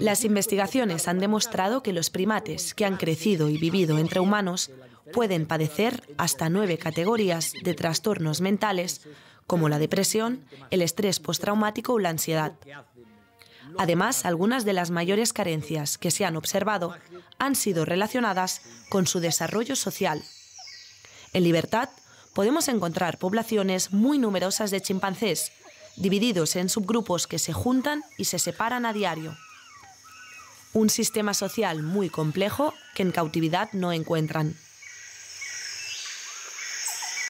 Las investigaciones han demostrado que los primates que han crecido y vivido entre humanos pueden padecer hasta nueve categorías de trastornos mentales, como la depresión, el estrés postraumático o la ansiedad. Además, algunas de las mayores carencias que se han observado han sido relacionadas con su desarrollo social. En libertad podemos encontrar poblaciones muy numerosas de chimpancés, divididos en subgrupos que se juntan y se separan a diario un sistema social muy complejo que en cautividad no encuentran.